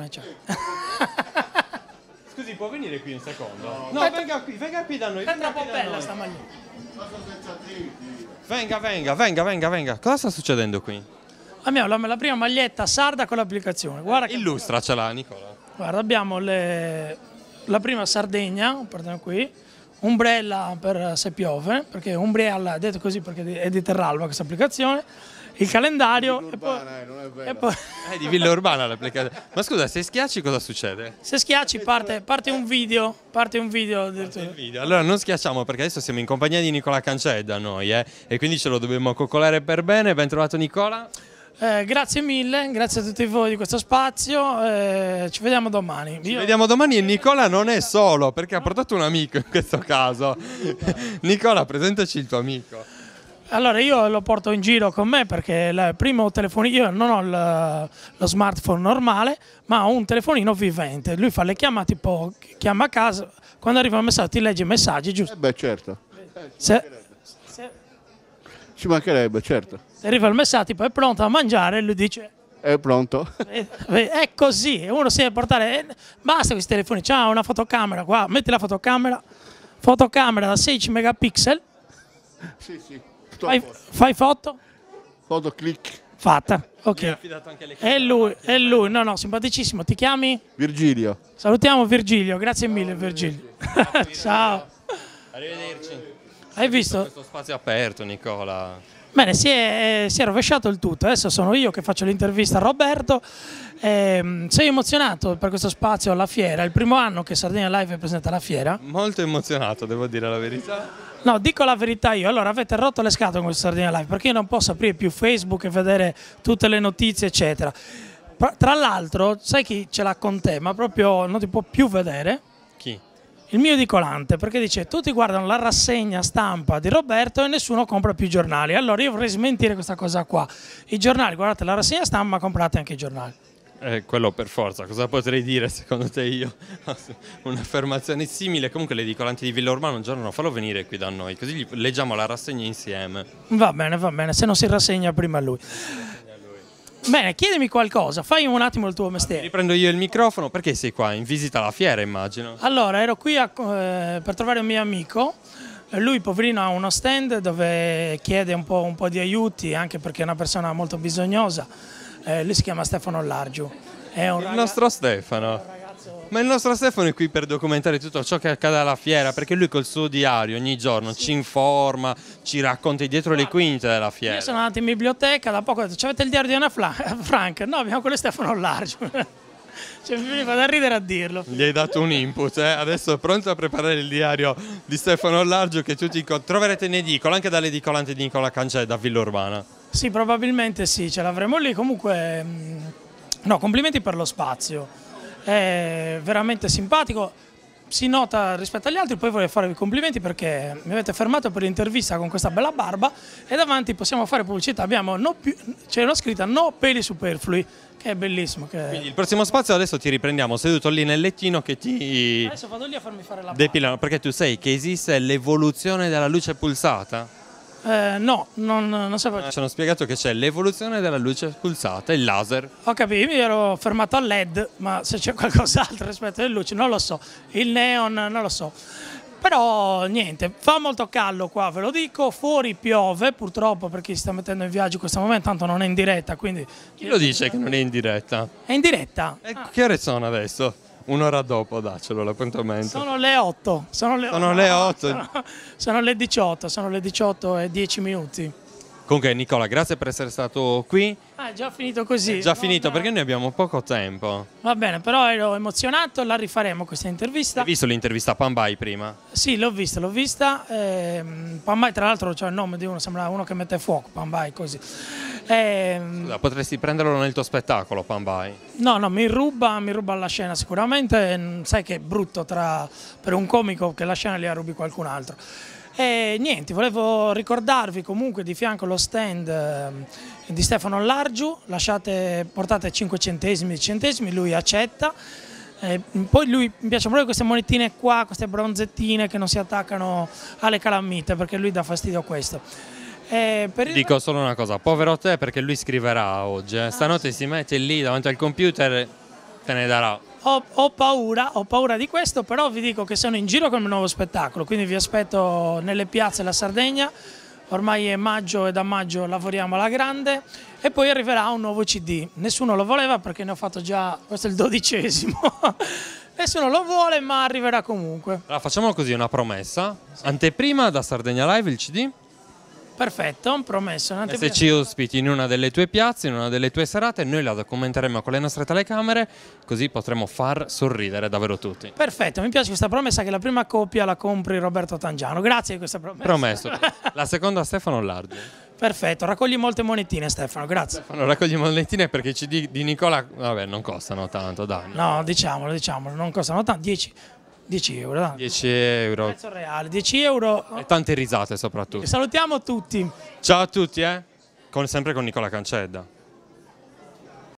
Eh, Scusi, può venire qui un secondo? No, no venga qui, venga qui da noi. È troppo bella sta maglietta. Venga, venga, venga, venga, venga. Cosa sta succedendo qui? Abbiamo ah, la, la prima maglietta sarda con l'applicazione. Guarda Illustracela, Nicola. Guarda, abbiamo le, la prima Sardegna, partiamo qui Umbrella per eh, se piove, perché Umbrella, detto così perché è di Terralba questa applicazione, il calendario di eh, e poi, eh, e poi... è di Villa Urbana l'applicazione. Ma scusa, se schiacci cosa succede? Se schiacci parte, parte un video, parte un video, parte video, Allora non schiacciamo perché adesso siamo in compagnia di Nicola Cancedda noi, eh, e quindi ce lo dobbiamo coccolare per bene. Ben trovato Nicola. Eh, grazie mille, grazie a tutti voi di questo spazio, eh, ci vediamo domani. Ci Io... vediamo domani e Nicola non è solo perché ha portato un amico in questo caso. Nicola, presentaci il tuo amico. Allora io lo porto in giro con me perché il primo telefonino, io non ho il, lo smartphone normale ma ho un telefonino vivente, lui fa le chiamate tipo chiama a casa, quando arriva un messaggio ti legge i messaggi giusto? Eh beh certo. Se, se... Ci mancherebbe, certo. Arriva il messatico, è pronto a mangiare e lui dice... È pronto. Eh, eh, è così, uno si deve portare... Eh, basta questi telefoni, c'ha una fotocamera qua, metti la fotocamera, fotocamera da 16 megapixel. Sì, sì. Fai, fai foto. Foto click. Fatta, ok. E lui, è lui, no, no, simpaticissimo. Ti chiami? Virgilio. Salutiamo Virgilio, grazie mille Virgilio. Ciao. Arrivederci. Hai visto? visto? Questo spazio aperto, Nicola. Bene, si è, eh, si è, rovesciato il tutto. Adesso sono io che faccio l'intervista a Roberto. Eh, sei emozionato per questo spazio alla fiera? È il primo anno che Sardegna Live è presente alla fiera? Molto emozionato, devo dire la verità. No, dico la verità io. Allora, avete rotto le scatole con questo Sardegna Live perché io non posso aprire più Facebook e vedere tutte le notizie, eccetera. Tra l'altro, sai chi ce l'ha con te, ma proprio non ti può più vedere? Chi? il mio edicolante, perché dice tutti guardano la rassegna stampa di Roberto e nessuno compra più giornali. Allora io vorrei smentire questa cosa qua. I giornali, guardate la rassegna stampa, ma comprate anche i giornali. Eh, quello per forza, cosa potrei dire secondo te io? Un'affermazione simile, comunque l'edicolante di Villa di un giorno fallo venire qui da noi, così leggiamo la rassegna insieme. Va bene, va bene, se non si rassegna prima lui. Bene, chiedimi qualcosa, fai un attimo il tuo mestiere. riprendo io il microfono, perché sei qua? In visita alla fiera immagino. Allora, ero qui a, eh, per trovare un mio amico, lui poverino ha uno stand dove chiede un po', un po di aiuti, anche perché è una persona molto bisognosa, eh, lui si chiama Stefano Largiu. È un il raga... nostro Stefano ma il nostro Stefano è qui per documentare tutto ciò che accade alla fiera, perché lui col suo diario ogni giorno sì. ci informa, ci racconta dietro Guarda, le quinte della fiera. Io sono andato in biblioteca, da poco ho detto, c'avete il diario di Anna Frank? No, abbiamo quello di Stefano Largio. cioè, mi fa da ridere a dirlo. Gli hai dato un input, eh? adesso è pronto a preparare il diario di Stefano Largio che tutti troverete in edicola, anche dall'edicolante di Nicola Cancè da Villa Urbana. Sì, probabilmente sì, ce l'avremo lì. Comunque, mm, no, complimenti per lo spazio è veramente simpatico, si nota rispetto agli altri, poi vorrei farvi i complimenti perché mi avete fermato per l'intervista con questa bella barba e davanti possiamo fare pubblicità, abbiamo no più, c'è una scritta no peli superflui, che è bellissimo. Che... Quindi il prossimo spazio adesso ti riprendiamo seduto lì nel lettino che ti... Adesso vado lì a farmi fare la barba. Depilano, perché tu sai che esiste l'evoluzione della luce pulsata? Eh, no, non, non sapevo. Ah, ci hanno spiegato che c'è l'evoluzione della luce pulsata, il laser. Ho capito, io ero fermato al LED, ma se c'è qualcos'altro rispetto alle luci non lo so. Il neon non lo so. Però niente, fa molto caldo qua, ve lo dico, fuori piove purtroppo per chi si sta mettendo in viaggio in questo momento, tanto non è in diretta, quindi... Chi lo dice che non è in diretta? È in diretta. È ah. Eh, che ore sono adesso? Un'ora dopo, dacelo l'appuntamento. Sono le 8. Sono le, sono le 8. Sono, sono le 18, sono le 18 e 10 minuti. Comunque Nicola, grazie per essere stato qui. Ah, è già finito così. È già finito perché noi abbiamo poco tempo. Va bene, però ero emozionato, la rifaremo questa intervista. Hai visto l'intervista a Pambai prima? Sì, l'ho vista, l'ho vista. Eh, Pambai tra l'altro c'è il nome di uno, sembra uno che mette fuoco, Pambai così. Eh, Scusa, potresti prenderlo nel tuo spettacolo, Pambai? No, no, mi ruba, mi ruba la scena sicuramente. Mm, sai che è brutto tra, per un comico che la scena li rubi qualcun altro. E niente, volevo ricordarvi comunque di fianco lo stand ehm, di Stefano Largiu, lasciate, portate 5 centesimi, 10 centesimi, lui accetta. Eh, poi lui mi piacciono proprio queste monetine qua, queste bronzettine che non si attaccano alle calamite perché lui dà fastidio a questo. Eh, il... Dico solo una cosa, povero te perché lui scriverà oggi, eh. Ah, stanotte ah, sì. si mette lì davanti al computer, e te ne darà ho, ho, paura, ho, paura, di questo, però vi dico che sono in giro con il nuovo spettacolo, quindi vi aspetto nelle piazze della Sardegna, ormai è maggio e da maggio lavoriamo alla grande e poi arriverà un nuovo CD, nessuno lo voleva perché ne ho fatto già, questo è il dodicesimo, nessuno lo vuole ma arriverà comunque. Allora facciamo così una promessa, anteprima da Sardegna Live il CD? Perfetto, promesso. E se ci ospiti in una delle tue piazze, in una delle tue serate, noi la documenteremo con le nostre telecamere, così potremo far sorridere davvero tutti. Perfetto, mi piace questa promessa che la prima coppia la compri Roberto Tangiano. Grazie di questa promessa. Promesso. La seconda Stefano Lardi. Perfetto, raccogli molte monetine Stefano, grazie. Stefano, raccogli monetine perché i CD di Nicola, vabbè, non costano tanto, dai. No, diciamolo, diciamolo, non costano tanto, 10. 10 euro. 10 euro. Prezzo reale, 10 euro. E tante risate soprattutto. Salutiamo tutti. Ciao a tutti, eh? Con, sempre con Nicola Cancedda.